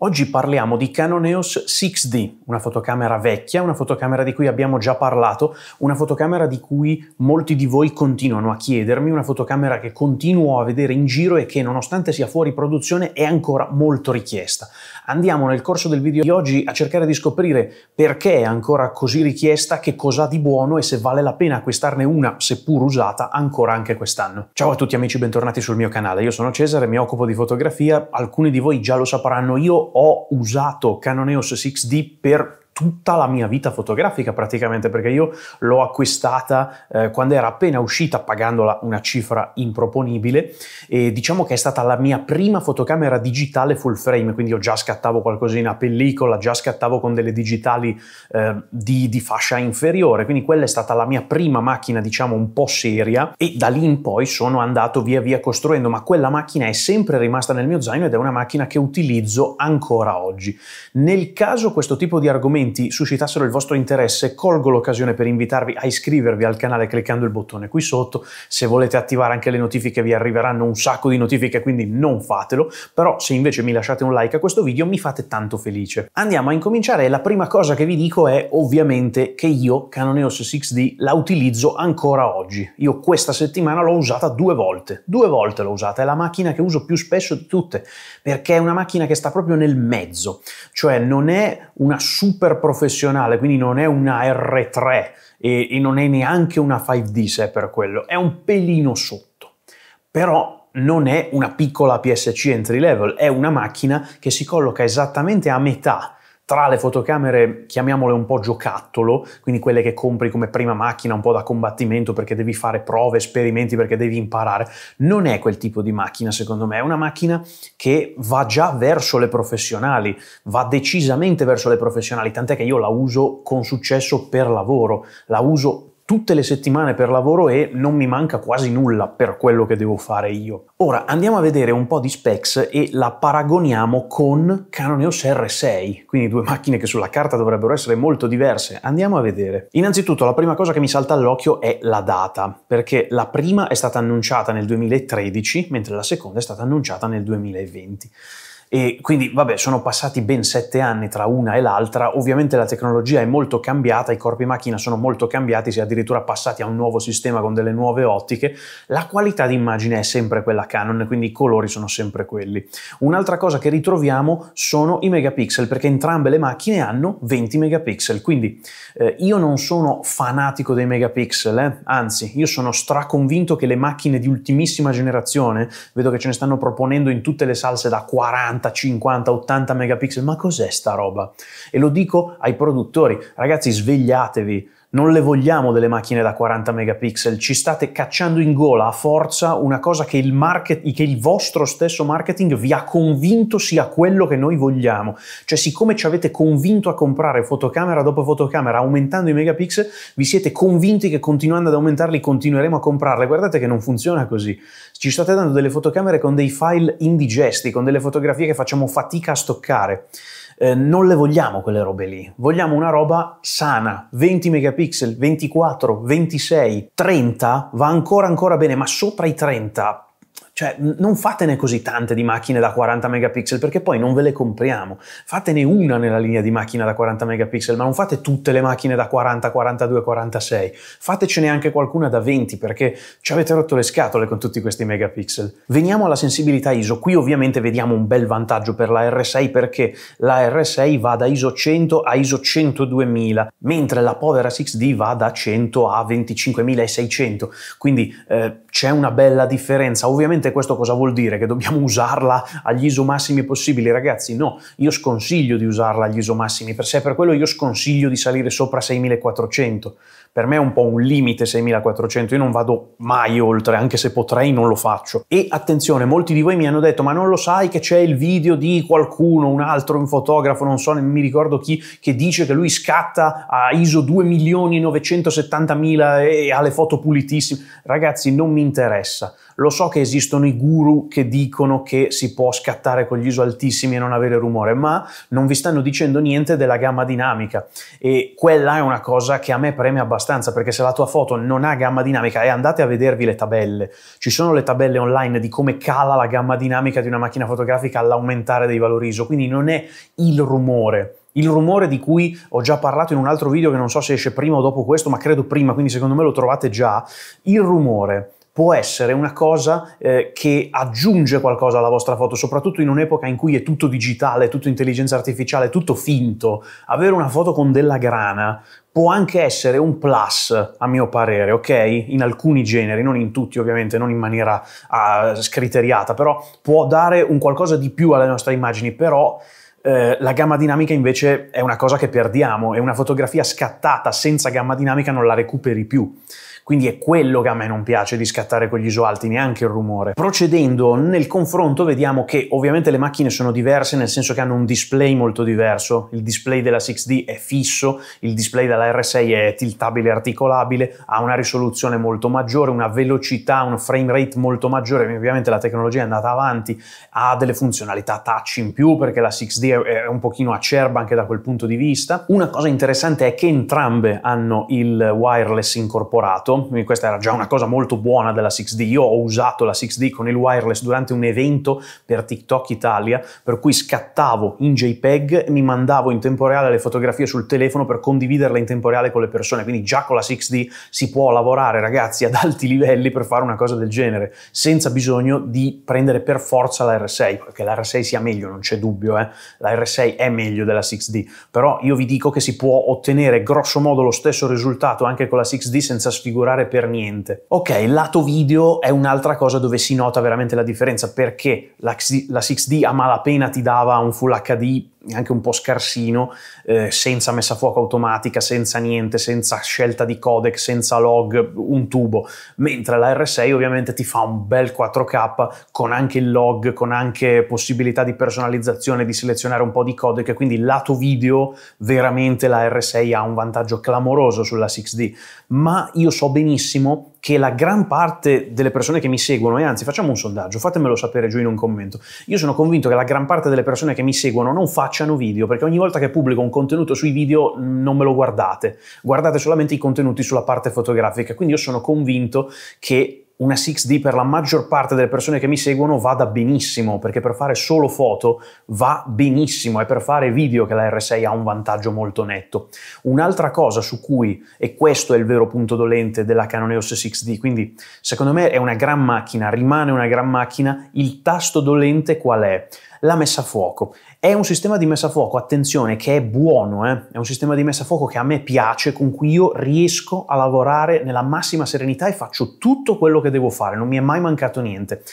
Oggi parliamo di Canon EOS 6D, una fotocamera vecchia, una fotocamera di cui abbiamo già parlato, una fotocamera di cui molti di voi continuano a chiedermi, una fotocamera che continuo a vedere in giro e che nonostante sia fuori produzione è ancora molto richiesta. Andiamo nel corso del video di oggi a cercare di scoprire perché è ancora così richiesta, che cos'ha di buono e se vale la pena acquistarne una, seppur usata, ancora anche quest'anno. Ciao a tutti amici, bentornati sul mio canale. Io sono Cesare, mi occupo di fotografia, alcuni di voi già lo sapranno io ho usato Canon 6D per tutta la mia vita fotografica praticamente, perché io l'ho acquistata eh, quando era appena uscita pagandola una cifra improponibile e diciamo che è stata la mia prima fotocamera digitale full frame, quindi io già scattavo qualcosina a pellicola, già scattavo con delle digitali eh, di, di, fascia inferiore, quindi quella è stata la mia prima macchina diciamo un po' seria e da lì in poi sono andato via via costruendo, ma quella macchina è sempre rimasta nel mio zaino ed è una macchina che utilizzo ancora oggi. Nel caso questo tipo di argomento argomenti suscitassero il vostro interesse, colgo l'occasione per invitarvi a iscrivervi al canale cliccando il bottone qui sotto. Se volete attivare anche le notifiche vi arriveranno un sacco di notifiche, quindi non fatelo, però se invece mi lasciate un like a questo video mi fate tanto felice. Andiamo a incominciare e la prima cosa che vi dico è ovviamente che io Canon EOS 6D la utilizzo ancora oggi. Io questa settimana l'ho usata due volte, due volte l'ho usata, è la macchina che uso più spesso di tutte, perché è una macchina che sta proprio nel mezzo, cioè non è una super professionale, quindi non è una R3 e, e non è neanche una 5D se per quello, è un pelino sotto. Però non è una piccola PSC entry level, è una macchina che si colloca esattamente a metà tra le fotocamere, chiamiamole un po' giocattolo, quindi quelle che compri come prima macchina, un po' da combattimento perché devi fare prove, esperimenti, perché devi imparare, non è quel tipo di macchina secondo me, è una macchina che va già verso le professionali, va decisamente verso le professionali, tant'è che io la uso con successo per lavoro, la uso tutte le settimane per lavoro e non mi manca quasi nulla per quello che devo fare io. Ora andiamo a vedere un po' di specs e la paragoniamo con Canon EOS R6, quindi due macchine che sulla carta dovrebbero essere molto diverse. Andiamo a vedere. Innanzitutto la prima cosa che mi salta all'occhio è la data, perché la prima è stata annunciata nel 2013, mentre la seconda è stata annunciata nel 2020. E quindi, vabbè, sono passati ben sette anni tra una e l'altra. Ovviamente la tecnologia è molto cambiata, i corpi macchina sono molto cambiati, si è addirittura passati a un nuovo sistema con delle nuove ottiche. La qualità di immagine è sempre quella Canon, quindi i colori sono sempre quelli. Un'altra cosa che ritroviamo sono i megapixel, perché entrambe le macchine hanno 20 megapixel. Quindi eh, io non sono fanatico dei megapixel, eh? anzi, io sono straconvinto che le macchine di ultimissima generazione, vedo che ce ne stanno proponendo in tutte le salse da 40 40, 50, 80 megapixel, ma cos'è sta roba? E lo dico ai produttori, ragazzi svegliatevi, non le vogliamo delle macchine da 40 megapixel, ci state cacciando in gola a forza una cosa che il, market, che il vostro stesso marketing vi ha convinto sia quello che noi vogliamo. Cioè siccome ci avete convinto a comprare fotocamera dopo fotocamera aumentando i megapixel, vi siete convinti che continuando ad aumentarli continueremo a comprarle. Guardate che non funziona così. Ci state dando delle fotocamere con dei file indigesti, con delle fotografie che facciamo fatica a stoccare. Eh, non le vogliamo quelle robe lì. Vogliamo una roba sana, 20 megapixel, 24, 26, 30, va ancora ancora bene, ma sopra i 30 cioè, non fatene così tante di macchine da 40 megapixel perché poi non ve le compriamo. Fatene una nella linea di macchina da 40 megapixel, ma non fate tutte le macchine da 40, 42, 46. Fatecene anche qualcuna da 20 perché ci avete rotto le scatole con tutti questi megapixel. Veniamo alla sensibilità ISO. Qui ovviamente vediamo un bel vantaggio per la R6 perché la R6 va da ISO 100 a ISO 102000, mentre la povera 6D va da 100 a 25600. Quindi eh, c'è una bella differenza. Ovviamente Ovviamente questo cosa vuol dire? Che dobbiamo usarla agli ISO massimi possibili, ragazzi? No, io sconsiglio di usarla agli ISO massimi, per sé, per quello io sconsiglio di salire sopra 6400 per me è un po' un limite 6400, io non vado mai oltre, anche se potrei non lo faccio. E attenzione, molti di voi mi hanno detto, ma non lo sai che c'è il video di qualcuno, un altro, un fotografo, non so, non mi ricordo chi, che dice che lui scatta a ISO 2.970.000 e ha le foto pulitissime. Ragazzi, non mi interessa. Lo so che esistono i guru che dicono che si può scattare con gli ISO altissimi e non avere rumore, ma non vi stanno dicendo niente della gamma dinamica. E quella è una cosa che a me preme abbastanza abbastanza perché se la tua foto non ha gamma dinamica e andate a vedervi le tabelle, ci sono le tabelle online di come cala la gamma dinamica di una macchina fotografica all'aumentare dei valori ISO, quindi non è il rumore il rumore di cui ho già parlato in un altro video che non so se esce prima o dopo questo, ma credo prima, quindi secondo me lo trovate già. Il rumore può essere una cosa eh, che aggiunge qualcosa alla vostra foto, soprattutto in un'epoca in cui è tutto digitale, tutto intelligenza artificiale, tutto finto. Avere una foto con della grana può anche essere un plus, a mio parere, ok? In alcuni generi, non in tutti ovviamente, non in maniera uh, scriteriata, però può dare un qualcosa di più alle nostre immagini, però eh, la gamma dinamica invece è una cosa che perdiamo è una fotografia scattata senza gamma dinamica non la recuperi più. Quindi è quello che a me non piace di scattare con gli isoalti, neanche il rumore. Procedendo nel confronto vediamo che ovviamente le macchine sono diverse nel senso che hanno un display molto diverso. Il display della 6D è fisso, il display della R6 è tiltabile e articolabile, ha una risoluzione molto maggiore, una velocità, un frame rate molto maggiore, ovviamente la tecnologia è andata avanti, ha delle funzionalità touch in più perché la 6D è un pochino acerba anche da quel punto di vista. Una cosa interessante è che entrambe hanno il wireless incorporato, questa era già una cosa molto buona della 6D, io ho usato la 6D con il wireless durante un evento per TikTok Italia, per cui scattavo in JPEG, e mi mandavo in tempo reale le fotografie sul telefono per condividerle in tempo reale con le persone, quindi già con la 6D si può lavorare ragazzi ad alti livelli per fare una cosa del genere, senza bisogno di prendere per forza la R6, perché la R6 sia meglio, non c'è dubbio, eh? la R6 è meglio della 6D, però io vi dico che si può ottenere grosso modo lo stesso risultato anche con la 6D senza sfigurare durare per niente. Ok, il lato video è un'altra cosa dove si nota veramente la differenza perché la, la 6D a malapena ti dava un Full HD anche un po' scarsino, eh, senza messa a fuoco automatica, senza niente, senza scelta di codec, senza log, un tubo, mentre la R6 ovviamente ti fa un bel 4K con anche il log, con anche possibilità di personalizzazione, di selezionare un po' di codec, quindi lato video veramente la R6 ha un vantaggio clamoroso sulla 6D, ma io so benissimo che la gran parte delle persone che mi seguono, e anzi facciamo un sondaggio, fatemelo sapere giù in un commento, io sono convinto che la gran parte delle persone che mi seguono non facciano video, perché ogni volta che pubblico un contenuto sui video non me lo guardate, guardate solamente i contenuti sulla parte fotografica, quindi io sono convinto che una 6D per la maggior parte delle persone che mi seguono vada benissimo, perché per fare solo foto va benissimo è per fare video che la R6 ha un vantaggio molto netto. Un'altra cosa su cui, e questo è il vero punto dolente della Canon EOS 6D, quindi secondo me è una gran macchina, rimane una gran macchina, il tasto dolente qual è? la messa a fuoco. È un sistema di messa a fuoco, attenzione, che è buono, eh? è un sistema di messa a fuoco che a me piace, con cui io riesco a lavorare nella massima serenità e faccio tutto quello che devo fare, non mi è mai mancato niente.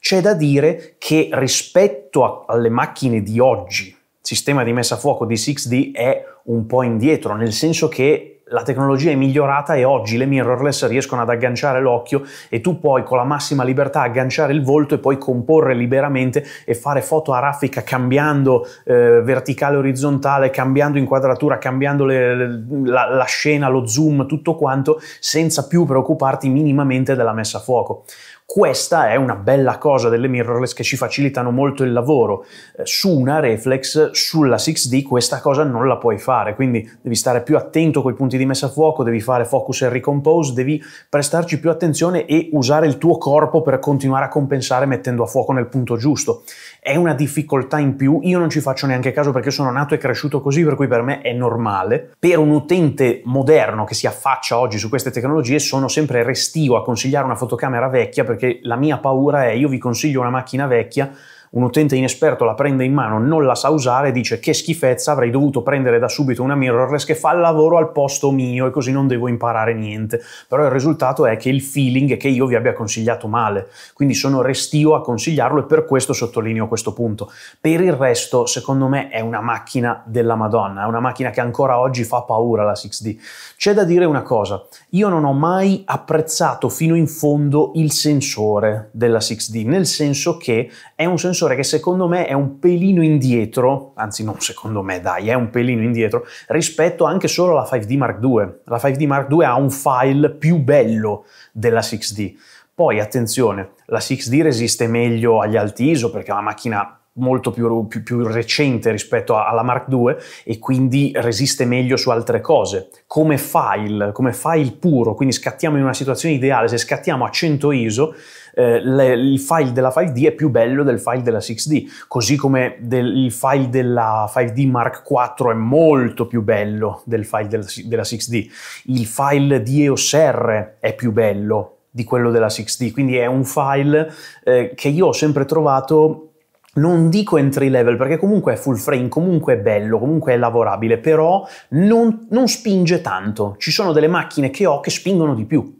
C'è da dire che rispetto a, alle macchine di oggi, il sistema di messa a fuoco di 6D è un po' indietro, nel senso che la tecnologia è migliorata e oggi le mirrorless riescono ad agganciare l'occhio e tu puoi con la massima libertà agganciare il volto e poi comporre liberamente e fare foto a raffica cambiando eh, verticale orizzontale, cambiando inquadratura, cambiando le, la, la scena, lo zoom, tutto quanto, senza più preoccuparti minimamente della messa a fuoco. Questa è una bella cosa delle mirrorless che ci facilitano molto il lavoro. Eh, su una reflex, sulla 6D, questa cosa non la puoi fare, quindi devi stare più attento con i punti di messa a fuoco, devi fare focus e recompose, devi prestarci più attenzione e usare il tuo corpo per continuare a compensare mettendo a fuoco nel punto giusto è una difficoltà in più, io non ci faccio neanche caso perché sono nato e cresciuto così, per cui per me è normale. Per un utente moderno che si affaccia oggi su queste tecnologie sono sempre restio a consigliare una fotocamera vecchia perché la mia paura è io vi consiglio una macchina vecchia un utente inesperto la prende in mano, non la sa usare, dice che schifezza, avrei dovuto prendere da subito una mirrorless che fa il lavoro al posto mio e così non devo imparare niente. Però il risultato è che il feeling è che io vi abbia consigliato male, quindi sono restio a consigliarlo e per questo sottolineo questo punto. Per il resto, secondo me, è una macchina della Madonna, è una macchina che ancora oggi fa paura la 6D. C'è da dire una cosa, io non ho mai apprezzato fino in fondo il sensore della 6D, nel senso che è un sensore professore che secondo me è un pelino indietro, anzi non secondo me dai, è un pelino indietro, rispetto anche solo alla 5D Mark II. La 5D Mark II ha un file più bello della 6D. Poi attenzione, la 6D resiste meglio agli alti ISO perché è una macchina molto più, più, più, recente rispetto alla Mark II e quindi resiste meglio su altre cose. Come file, come file puro, quindi scattiamo in una situazione ideale, se scattiamo a 100 ISO, eh, le, il file della 5 D è più bello del file della 6D, così come del, il file della 5 D Mark IV è molto più bello del file della, della 6D. Il file di EOS R è più bello di quello della 6D, quindi è un file eh, che io ho sempre trovato non dico entry level perché comunque è full frame, comunque è bello, comunque è lavorabile, però non, non spinge tanto. Ci sono delle macchine che ho che spingono di più.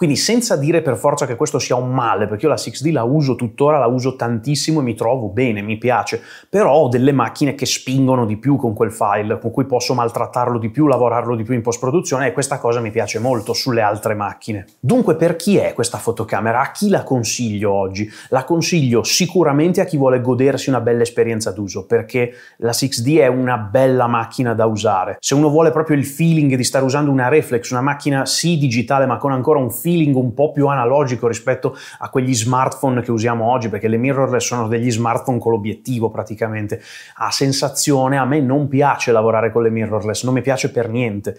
Quindi senza dire per forza che questo sia un male, perché io la 6D la uso tuttora, la uso tantissimo e mi trovo bene, mi piace, però ho delle macchine che spingono di più con quel file, con cui posso maltrattarlo di più, lavorarlo di più in post-produzione e questa cosa mi piace molto sulle altre macchine. Dunque per chi è questa fotocamera? A chi la consiglio oggi? La consiglio sicuramente a chi vuole godersi una bella esperienza d'uso, perché la 6D è una bella macchina da usare. Se uno vuole proprio il feeling di stare usando una reflex, una macchina sì digitale ma con ancora un feeling feeling un po' più analogico rispetto a quegli smartphone che usiamo oggi, perché le mirrorless sono degli smartphone con l'obiettivo praticamente. A sensazione a me non piace lavorare con le mirrorless, non mi piace per niente.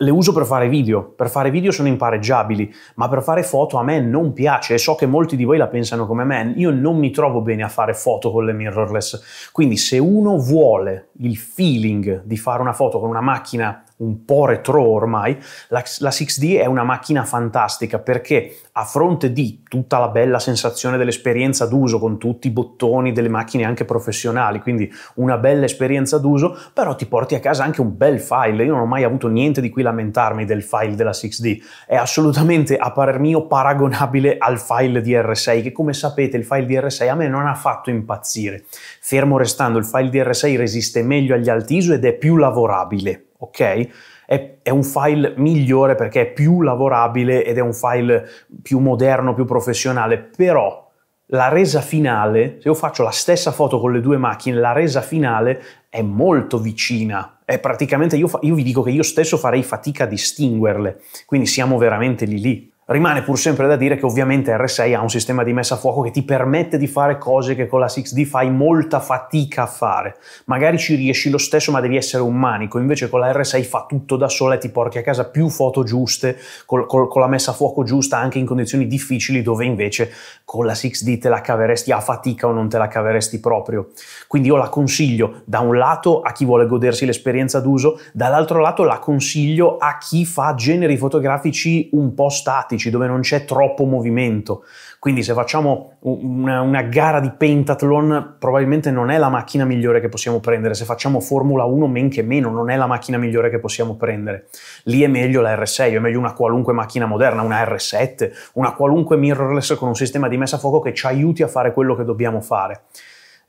Le uso per fare video, per fare video sono impareggiabili, ma per fare foto a me non piace e so che molti di voi la pensano come me, io non mi trovo bene a fare foto con le mirrorless. Quindi se uno vuole il feeling di fare una foto con una macchina un po' retro ormai, la, la 6D è una macchina fantastica perché a fronte di tutta la bella sensazione dell'esperienza d'uso con tutti i bottoni delle macchine anche professionali, quindi una bella esperienza d'uso, però ti porti a casa anche un bel file. Io non ho mai avuto niente di cui lamentarmi del file della 6D. È assolutamente, a parer mio, paragonabile al file di R6, che come sapete il file di R6 a me non ha fatto impazzire. Fermo restando, il file di R6 resiste meglio agli altiso ed è più lavorabile ok? È, è, un file migliore perché è più lavorabile ed è un file più moderno, più professionale, però la resa finale, se io faccio la stessa foto con le due macchine, la resa finale è molto vicina. È praticamente, io, io vi dico che io stesso farei fatica a distinguerle, quindi siamo veramente lì lì. Rimane pur sempre da dire che ovviamente R6 ha un sistema di messa a fuoco che ti permette di fare cose che con la 6D fai molta fatica a fare. Magari ci riesci lo stesso ma devi essere un manico, invece con la R6 fa tutto da sola e ti porti a casa più foto giuste, col, col, con la messa a fuoco giusta anche in condizioni difficili dove invece con la 6D te la caveresti a fatica o non te la caveresti proprio. Quindi io la consiglio da un lato a chi vuole godersi l'esperienza d'uso, dall'altro lato la consiglio a chi fa generi fotografici un po' statici dinamici, dove non c'è troppo movimento. Quindi se facciamo una, una, gara di pentathlon, probabilmente non è la macchina migliore che possiamo prendere. Se facciamo Formula 1, men che meno, non è la macchina migliore che possiamo prendere. Lì è meglio la R6, è meglio una qualunque macchina moderna, una R7, una qualunque mirrorless con un sistema di messa a fuoco che ci aiuti a fare quello che dobbiamo fare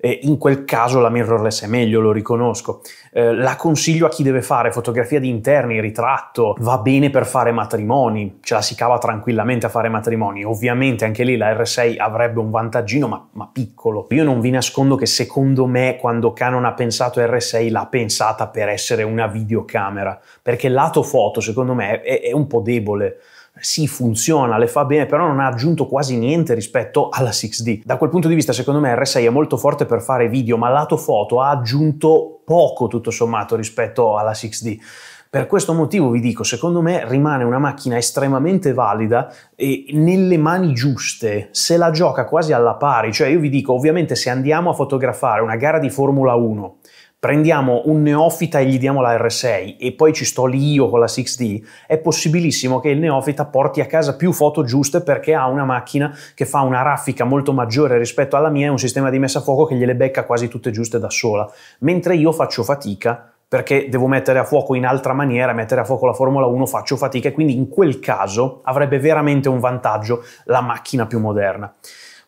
eh, in quel caso la mirrorless è meglio, lo riconosco. Eh, la consiglio a chi deve fare fotografia di interni, ritratto, va bene per fare matrimoni, ce la si cava tranquillamente a fare matrimoni. Ovviamente anche lì la R6 avrebbe un vantaggino, ma, ma piccolo. Io non vi nascondo che secondo me quando Canon ha pensato R6 l'ha pensata per essere una videocamera, perché il lato foto secondo me è, è un po' debole sì funziona, le fa bene, però non ha aggiunto quasi niente rispetto alla 6D. Da quel punto di vista secondo me R6 è molto forte per fare video, ma lato foto ha aggiunto poco tutto sommato rispetto alla 6D. Per questo motivo vi dico, secondo me rimane una macchina estremamente valida e nelle mani giuste, se la gioca quasi alla pari, cioè io vi dico, ovviamente se andiamo a fotografare una gara di Formula 1 prendiamo un neofita e gli diamo la R6 e poi ci sto lì io con la 6D, è possibilissimo che il neofita porti a casa più foto giuste perché ha una macchina che fa una raffica molto maggiore rispetto alla mia e un sistema di messa a fuoco che gliele becca quasi tutte giuste da sola, mentre io faccio fatica perché devo mettere a fuoco in altra maniera, mettere a fuoco la Formula 1 faccio fatica e quindi in quel caso avrebbe veramente un vantaggio la macchina più moderna.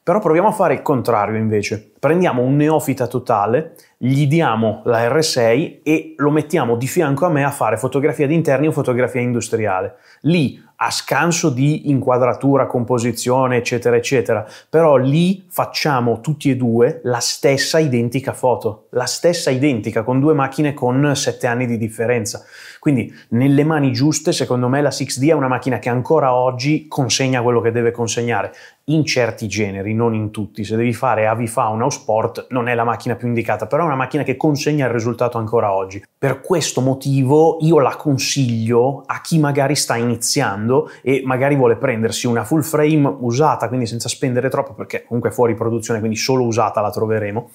Però proviamo a fare il contrario invece. Prendiamo un neofita totale, gli diamo la R6 e lo mettiamo di fianco a me a fare fotografia di interni o fotografia industriale. Lì a scanso di inquadratura, composizione, eccetera, eccetera. Però lì facciamo tutti e due la stessa identica foto, la stessa identica, con due macchine con sette anni di differenza. Quindi nelle mani giuste, secondo me, la 6D è una macchina che ancora oggi consegna quello che deve consegnare in certi generi, non in tutti. Se devi fare avifauna o sport non è la macchina più indicata, però è una macchina che consegna il risultato ancora oggi. Per questo motivo io la consiglio a chi magari sta iniziando e magari vuole prendersi una full frame usata, quindi senza spendere troppo perché comunque è fuori produzione, quindi solo usata la troveremo.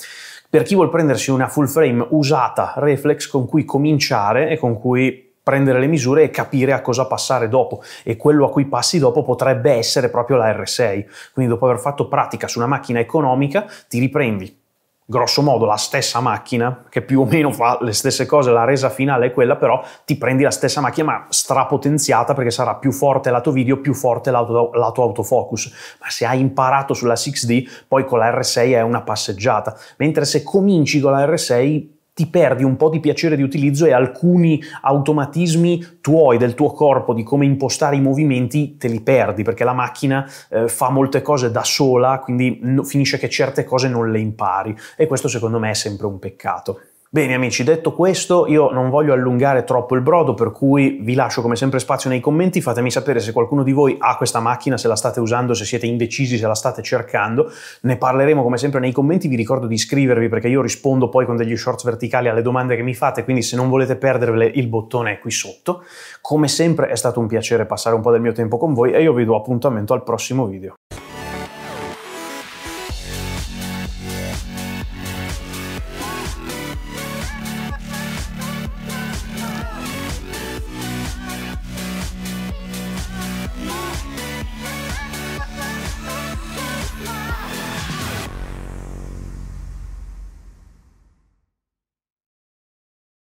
Per chi vuol prendersi una full frame usata reflex con cui cominciare e con cui prendere le misure e capire a cosa passare dopo e quello a cui passi dopo potrebbe essere proprio la R6. Quindi dopo aver fatto pratica su una macchina economica ti riprendi grosso modo la stessa macchina che più o meno fa le stesse cose, la resa finale è quella, però ti prendi la stessa macchina ma strapotenziata perché sarà più forte lato video, più forte lato, lato autofocus. Ma se hai imparato sulla 6D, poi con la R6 è una passeggiata, mentre se cominci con la R6 ti perdi un po' di piacere di utilizzo e alcuni automatismi tuoi, del tuo corpo, di come impostare i movimenti, te li perdi perché la macchina eh, fa molte cose da sola, quindi no, finisce che certe cose non le impari e questo secondo me è sempre un peccato. Bene amici, detto questo, io non voglio allungare troppo il brodo, per cui vi lascio come sempre spazio nei commenti, fatemi sapere se qualcuno di voi ha questa macchina, se la state usando, se siete indecisi, se la state cercando, ne parleremo come sempre nei commenti, vi ricordo di iscrivervi perché io rispondo poi con degli shorts verticali alle domande che mi fate, quindi se non volete perdervele il bottone è qui sotto. Come sempre è stato un piacere passare un po' del mio tempo con voi e io vi do appuntamento al prossimo video.